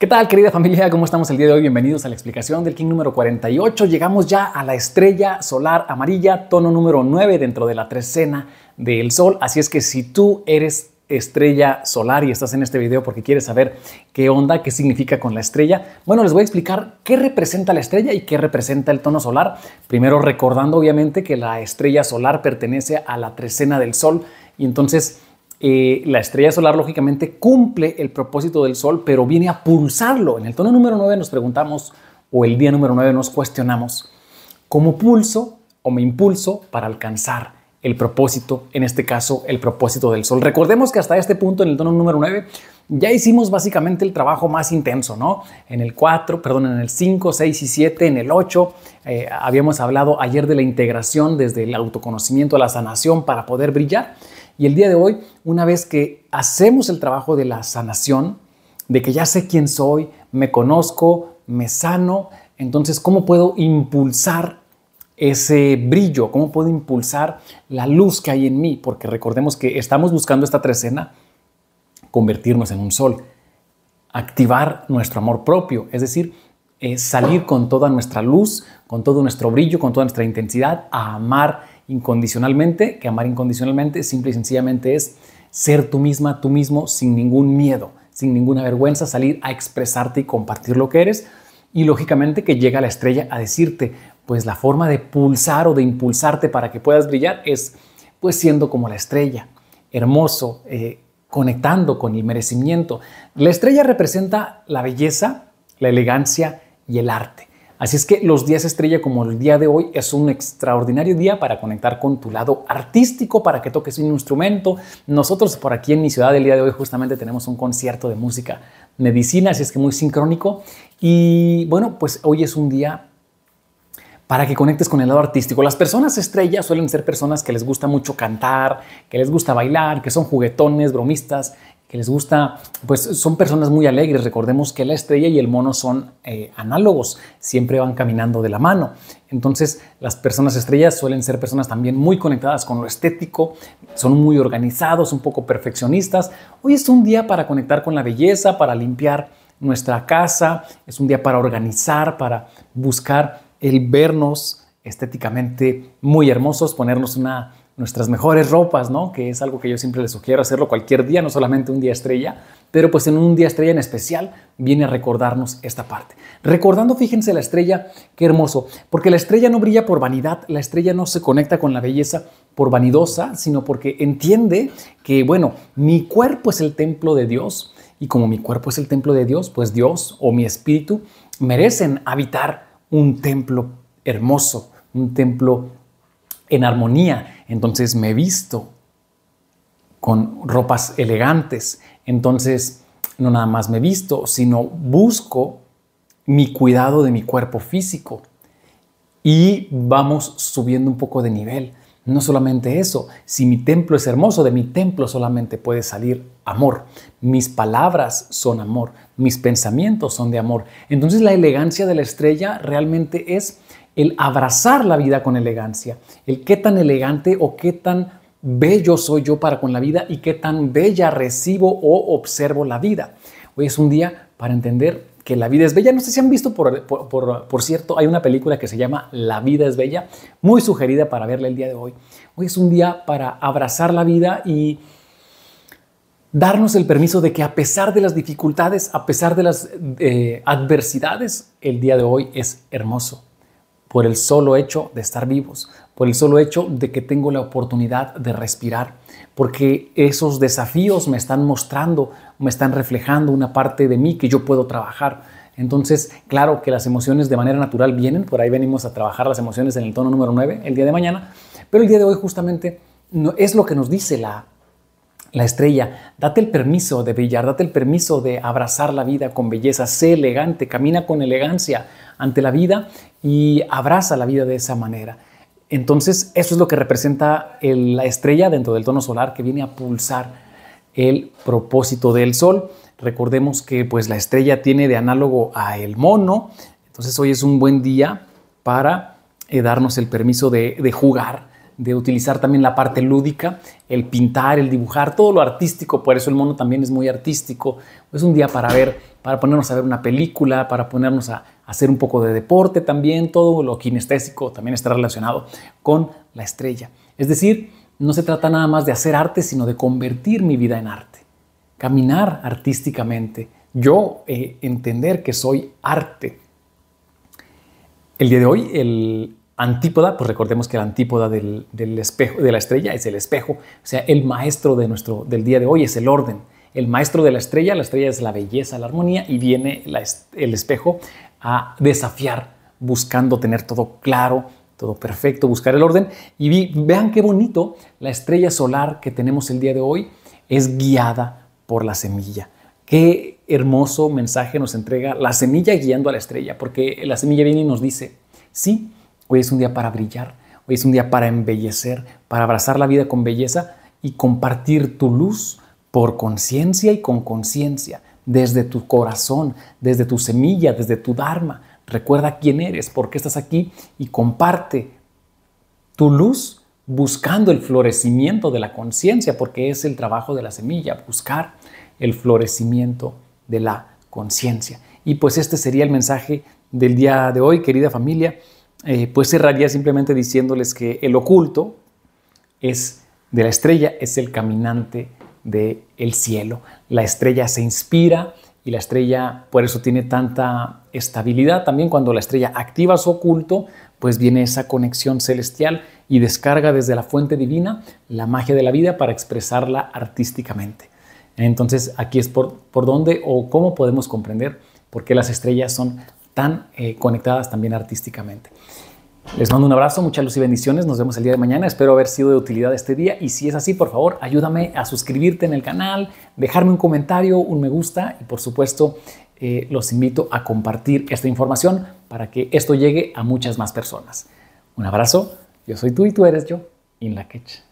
¿Qué tal, querida familia? ¿Cómo estamos el día de hoy? Bienvenidos a la explicación del King número 48. Llegamos ya a la estrella solar amarilla, tono número 9 dentro de la trecena del Sol. Así es que si tú eres estrella solar y estás en este video porque quieres saber qué onda, qué significa con la estrella, bueno, les voy a explicar qué representa la estrella y qué representa el tono solar. Primero recordando obviamente que la estrella solar pertenece a la trecena del Sol y entonces eh, la estrella solar lógicamente cumple el propósito del Sol, pero viene a pulsarlo. En el tono número 9 nos preguntamos, o el día número 9 nos cuestionamos, ¿cómo pulso o me impulso para alcanzar el propósito, en este caso el propósito del Sol? Recordemos que hasta este punto, en el tono número 9, ya hicimos básicamente el trabajo más intenso, ¿no? En el 4, perdón, en el 5, 6 y 7, en el 8, eh, habíamos hablado ayer de la integración desde el autoconocimiento a la sanación para poder brillar. Y el día de hoy, una vez que hacemos el trabajo de la sanación, de que ya sé quién soy, me conozco, me sano, entonces, ¿cómo puedo impulsar ese brillo? ¿Cómo puedo impulsar la luz que hay en mí? Porque recordemos que estamos buscando esta trecena convertirnos en un sol. Activar nuestro amor propio, es decir, eh, salir con toda nuestra luz, con todo nuestro brillo, con toda nuestra intensidad, a amar incondicionalmente, que amar incondicionalmente simple y sencillamente es ser tú misma, tú mismo, sin ningún miedo, sin ninguna vergüenza, salir a expresarte y compartir lo que eres. Y lógicamente que llega la estrella a decirte, pues la forma de pulsar o de impulsarte para que puedas brillar es pues siendo como la estrella, hermoso, eh, conectando con el merecimiento. La estrella representa la belleza, la elegancia y el arte. Así es que los días estrella como el día de hoy es un extraordinario día para conectar con tu lado artístico, para que toques un instrumento. Nosotros por aquí en mi ciudad el día de hoy justamente tenemos un concierto de música medicina, así es que muy sincrónico. Y bueno, pues hoy es un día para que conectes con el lado artístico. Las personas estrellas suelen ser personas que les gusta mucho cantar, que les gusta bailar, que son juguetones, bromistas, que les gusta, pues son personas muy alegres. Recordemos que la estrella y el mono son eh, análogos, siempre van caminando de la mano. Entonces, las personas estrellas suelen ser personas también muy conectadas con lo estético, son muy organizados, un poco perfeccionistas. Hoy es un día para conectar con la belleza, para limpiar nuestra casa, es un día para organizar, para buscar el vernos estéticamente muy hermosos, ponernos una, nuestras mejores ropas, ¿no? Que es algo que yo siempre les sugiero hacerlo cualquier día, no solamente un día estrella, pero pues en un día estrella en especial viene a recordarnos esta parte. Recordando, fíjense la estrella, qué hermoso, porque la estrella no brilla por vanidad, la estrella no se conecta con la belleza por vanidosa, sino porque entiende que, bueno, mi cuerpo es el templo de Dios y como mi cuerpo es el templo de Dios, pues Dios o mi espíritu merecen habitar un templo hermoso, un templo en armonía. Entonces me visto con ropas elegantes. Entonces no nada más me visto, sino busco mi cuidado de mi cuerpo físico. Y vamos subiendo un poco de nivel. No solamente eso, si mi templo es hermoso, de mi templo solamente puede salir amor. Mis palabras son amor, mis pensamientos son de amor. Entonces la elegancia de la estrella realmente es el abrazar la vida con elegancia, el qué tan elegante o qué tan bello soy yo para con la vida y qué tan bella recibo o observo la vida. Hoy es un día para entender que la vida es bella. No sé si han visto, por, cierto, hay una película que se llama La vida es bella, muy sugerida para verla el día de hoy. Hoy es un día para abrazar la vida y darnos el permiso de que a pesar de las dificultades, a pesar de las eh, adversidades, el día de hoy es hermoso por el solo hecho de estar vivos, por el solo hecho de que tengo la oportunidad de respirar, porque esos desafíos me están mostrando, me están reflejando una parte de mí que yo puedo trabajar. Entonces, claro que las emociones de manera natural vienen, por ahí venimos a trabajar las emociones en el tono número 9 el día de mañana, pero el día de hoy justamente no, es lo que nos dice la la estrella. Date el permiso de brillar, date el permiso de abrazar la vida con belleza, sé elegante, camina con elegancia ante la vida y abraza la vida de esa manera. Entonces, eso es lo que representa la estrella dentro del tono solar que viene a pulsar el propósito del sol. Recordemos que pues la estrella tiene de análogo a el mono, entonces hoy es un buen día para eh, darnos el permiso de, de jugar de utilizar también la parte lúdica, el pintar, el dibujar, todo lo artístico, por eso el mono también es muy artístico. Es un día para ver, para ponernos a ver una película, para ponernos a hacer un poco de deporte también, todo lo kinestésico también está relacionado con la estrella. Es decir, no se trata nada más de hacer arte, sino de convertir mi vida en arte, caminar artísticamente, yo eh, entender que soy arte. El día de hoy, el antípoda, pues recordemos que la antípoda del, espejo, de la estrella es el espejo, o sea, el maestro de nuestro, del día de hoy es el orden. El maestro de la estrella, la estrella es la belleza, la armonía, y viene el espejo a desafiar, buscando tener todo claro, todo perfecto, buscar el orden. Y vean qué bonito, la estrella solar que tenemos el día de hoy es guiada por la semilla. Qué hermoso mensaje nos entrega la semilla guiando a la estrella, porque la semilla viene y nos dice, sí, Hoy es un día para brillar, hoy es un día para embellecer, para abrazar la vida con belleza y compartir tu luz por conciencia y con conciencia, desde tu corazón, desde tu semilla, desde tu Dharma. Recuerda quién eres, por qué estás aquí y comparte tu luz buscando el florecimiento de la conciencia, porque es el trabajo de la semilla, buscar el florecimiento de la conciencia. Y pues este sería el mensaje del día de hoy, querida familia. Eh, pues cerraría simplemente diciéndoles que el oculto es de la estrella, es el caminante del el cielo. La estrella se inspira y la estrella por eso tiene tanta estabilidad. También cuando la estrella activa su oculto, pues viene esa conexión celestial y descarga desde la fuente divina la magia de la vida para expresarla artísticamente. Entonces aquí es por, por dónde o cómo podemos comprender por qué las estrellas son están eh, conectadas también artísticamente. Les mando un abrazo, muchas luz y bendiciones. Nos vemos el día de mañana. Espero haber sido de utilidad este día. Y si es así, por favor, ayúdame a suscribirte en el canal, dejarme un comentario, un me gusta y, por supuesto, eh, los invito a compartir esta información para que esto llegue a muchas más personas. Un abrazo. Yo soy tú y tú eres yo. In la quecha.